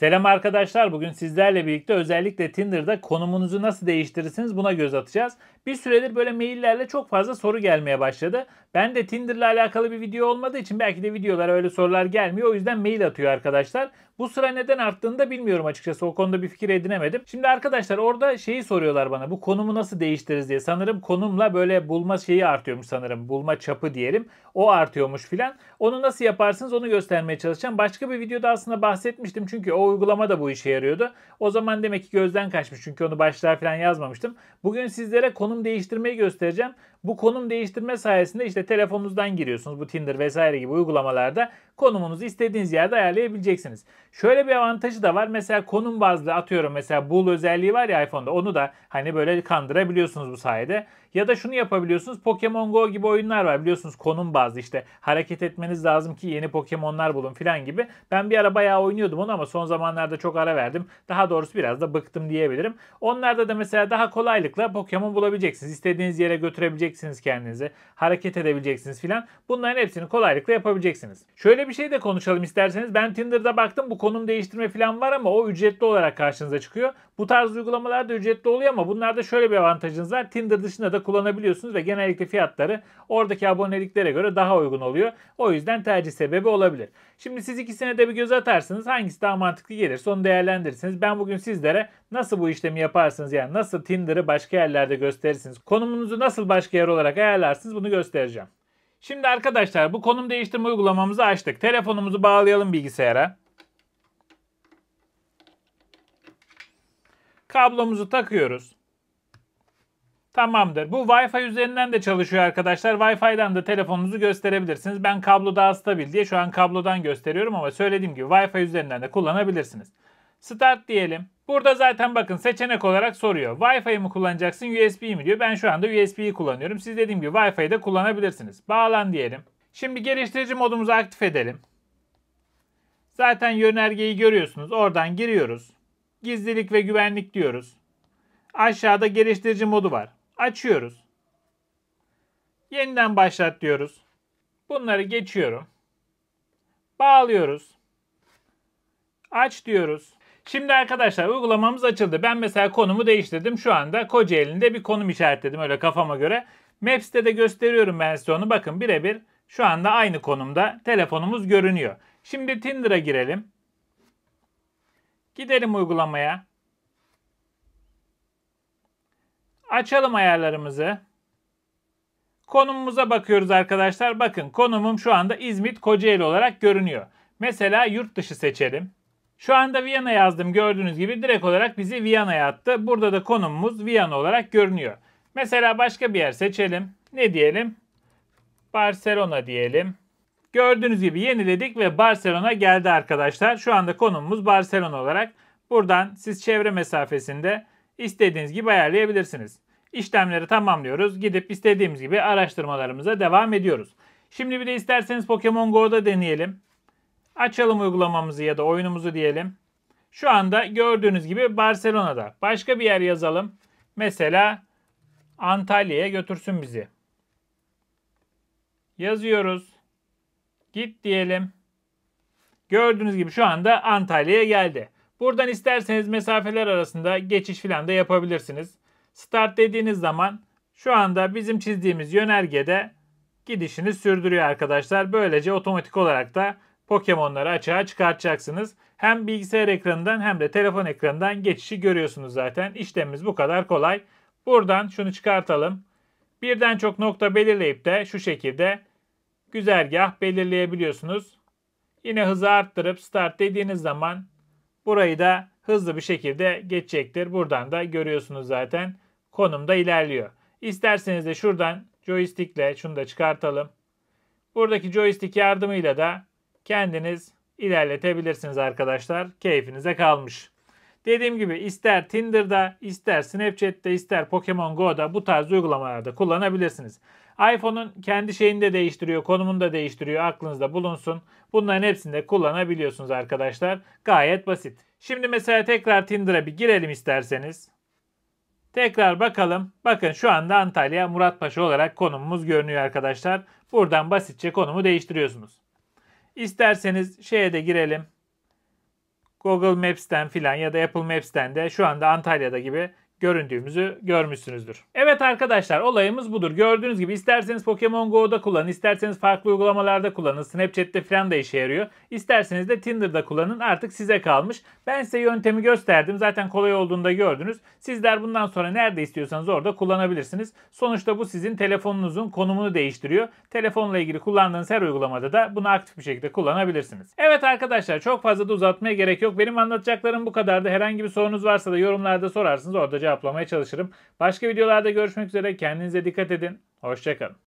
Selam arkadaşlar. Bugün sizlerle birlikte özellikle Tinder'da konumunuzu nasıl değiştirirsiniz buna göz atacağız. Bir süredir böyle maillerle çok fazla soru gelmeye başladı. Ben de Tinder'la alakalı bir video olmadığı için belki de videolara öyle sorular gelmiyor. O yüzden mail atıyor arkadaşlar. Bu sıra neden arttığını da bilmiyorum açıkçası. O konuda bir fikir edinemedim. Şimdi arkadaşlar orada şeyi soruyorlar bana. Bu konumu nasıl değiştiririz diye. Sanırım konumla böyle bulma şeyi artıyormuş sanırım. Bulma çapı diyelim. O artıyormuş filan. Onu nasıl yaparsınız onu göstermeye çalışacağım. Başka bir videoda aslında bahsetmiştim. Çünkü o uygulama da bu işe yarıyordu. O zaman demek ki gözden kaçmış. Çünkü onu başlığa filan yazmamıştım. Bugün sizlere konum değiştirmeyi göstereceğim. Bu konum değiştirme sayesinde işte telefonunuzdan giriyorsunuz. Bu Tinder vesaire gibi uygulamalarda konumunuzu istediğiniz yerde ayarlayabileceksiniz. Şöyle bir avantajı da var. Mesela konum bazlı atıyorum mesela bul özelliği var ya iPhone'da. Onu da hani böyle kandırabiliyorsunuz bu sayede. Ya da şunu yapabiliyorsunuz. Pokemon Go gibi oyunlar var biliyorsunuz konum bazlı işte hareket etmeniz lazım ki yeni Pokemon'lar bulun filan gibi. Ben bir ara bayağı oynuyordum onu ama son zamanlarda çok ara verdim. Daha doğrusu biraz da bıktım diyebilirim. Onlarda da mesela daha kolaylıkla Pokemon bulabileceksiniz. İstediğiniz yere götürebileceksiniz kendinizi. Hareket edebileceksiniz filan. Bunların hepsini kolaylıkla yapabileceksiniz. Şöyle bir şey de konuşalım isterseniz. Ben Tinder'da baktım bu konum değiştirme falan var ama o ücretli olarak karşınıza çıkıyor. Bu tarz uygulamalar da ücretli oluyor ama bunlarda şöyle bir avantajınız var. Tinder dışında da kullanabiliyorsunuz ve genellikle fiyatları oradaki aboneliklere göre daha uygun oluyor. O yüzden tercih sebebi olabilir. Şimdi siz ikisine de bir göz atarsınız. Hangisi daha mantıklı gelirse onu değerlendirirsiniz. Ben bugün sizlere nasıl bu işlemi yaparsınız yani nasıl Tinder'ı başka yerlerde gösterirsiniz. Konumunuzu nasıl başka yer olarak ayarlarsınız bunu göstereceğim. Şimdi arkadaşlar bu konum değiştirme uygulamamızı açtık. Telefonumuzu bağlayalım bilgisayara. Kablomuzu takıyoruz. Tamamdır. Bu Wi-Fi üzerinden de çalışıyor arkadaşlar. Wi-Fi'den de telefonunuzu gösterebilirsiniz. Ben kablo daha stabil diye şu an kablodan gösteriyorum ama söylediğim gibi Wi-Fi üzerinden de kullanabilirsiniz. Start diyelim. Burada zaten bakın seçenek olarak soruyor. Wi-Fi mi kullanacaksın USB mi diyor. Ben şu anda USB'yi kullanıyorum. Siz dediğim gibi Wi-Fi'yi de kullanabilirsiniz. Bağlan diyelim. Şimdi geliştirici modumuzu aktif edelim. Zaten yönergeyi görüyorsunuz. Oradan giriyoruz. Gizlilik ve güvenlik diyoruz. Aşağıda geliştirici modu var. Açıyoruz. Yeniden başlat diyoruz. Bunları geçiyorum. Bağlıyoruz. Aç diyoruz. Şimdi arkadaşlar uygulamamız açıldı. Ben mesela konumu değiştirdim. Şu anda Kocaeli'nde bir konum işaretledim öyle kafama göre. Maps'te de gösteriyorum ben size onu. Bakın birebir şu anda aynı konumda telefonumuz görünüyor. Şimdi Tinder'a girelim. Gidelim uygulamaya. Açalım ayarlarımızı. Konumumuza bakıyoruz arkadaşlar. Bakın konumum şu anda İzmit Kocaeli olarak görünüyor. Mesela yurt dışı seçelim. Şu anda Viyana yazdım gördüğünüz gibi direkt olarak bizi Viyana'ya attı. Burada da konumumuz Viyana olarak görünüyor. Mesela başka bir yer seçelim. Ne diyelim? Barcelona diyelim. Gördüğünüz gibi yeniledik ve Barcelona geldi arkadaşlar. Şu anda konumumuz Barcelona olarak. Buradan siz çevre mesafesinde istediğiniz gibi ayarlayabilirsiniz. İşlemleri tamamlıyoruz. Gidip istediğimiz gibi araştırmalarımıza devam ediyoruz. Şimdi bir de isterseniz Pokemon Go'da deneyelim. Açalım uygulamamızı ya da oyunumuzu diyelim. Şu anda gördüğünüz gibi Barcelona'da. Başka bir yer yazalım. Mesela Antalya'ya götürsün bizi. Yazıyoruz. Git diyelim. Gördüğünüz gibi şu anda Antalya'ya geldi. Buradan isterseniz mesafeler arasında geçiş filan da yapabilirsiniz. Start dediğiniz zaman şu anda bizim çizdiğimiz yönergede gidişini sürdürüyor arkadaşlar. Böylece otomatik olarak da Pokemon'ları açığa çıkartacaksınız. Hem bilgisayar ekranından hem de telefon ekranından geçişi görüyorsunuz zaten. İşlemimiz bu kadar kolay. Buradan şunu çıkartalım. Birden çok nokta belirleyip de şu şekilde güzergah belirleyebiliyorsunuz. Yine hızı arttırıp start dediğiniz zaman burayı da hızlı bir şekilde geçecektir. Buradan da görüyorsunuz zaten konumda ilerliyor. İsterseniz de şuradan joystickle şunu da çıkartalım. Buradaki joystick yardımıyla da kendiniz ilerletebilirsiniz arkadaşlar. Keyfinize kalmış. Dediğim gibi ister Tinder'da, ister Snapchat'te, ister Pokemon Go'da bu tarz uygulamalarda kullanabilirsiniz. iPhone'un kendi şeyini de değiştiriyor, konumunu da değiştiriyor. Aklınızda bulunsun. Bunların hepsini de kullanabiliyorsunuz arkadaşlar. Gayet basit. Şimdi mesela tekrar Tinder'a bir girelim isterseniz. Tekrar bakalım. Bakın şu anda Antalya Muratpaşa olarak konumumuz görünüyor arkadaşlar. Buradan basitçe konumu değiştiriyorsunuz. İsterseniz şeye de girelim. Google Maps'ten filan ya da Apple Maps'ten de şu anda Antalya'da gibi göründüğümüzü görmüşsünüzdür. Evet arkadaşlar olayımız budur. Gördüğünüz gibi isterseniz Pokemon Go'da kullanın, isterseniz farklı uygulamalarda kullanın, Snapchat'te falan da işe yarıyor. İsterseniz de Tinder'da kullanın artık size kalmış. Ben size yöntemi gösterdim. Zaten kolay olduğunu da gördünüz. Sizler bundan sonra nerede istiyorsanız orada kullanabilirsiniz. Sonuçta bu sizin telefonunuzun konumunu değiştiriyor. Telefonla ilgili kullandığınız her uygulamada da bunu aktif bir şekilde kullanabilirsiniz. Evet arkadaşlar çok fazla da uzatmaya gerek yok. Benim anlatacaklarım bu kadardı. Herhangi bir sorunuz varsa da yorumlarda sorarsınız. Orada cevap cevaplamaya çalışırım. Başka videolarda görüşmek üzere. Kendinize dikkat edin. Hoşçakalın.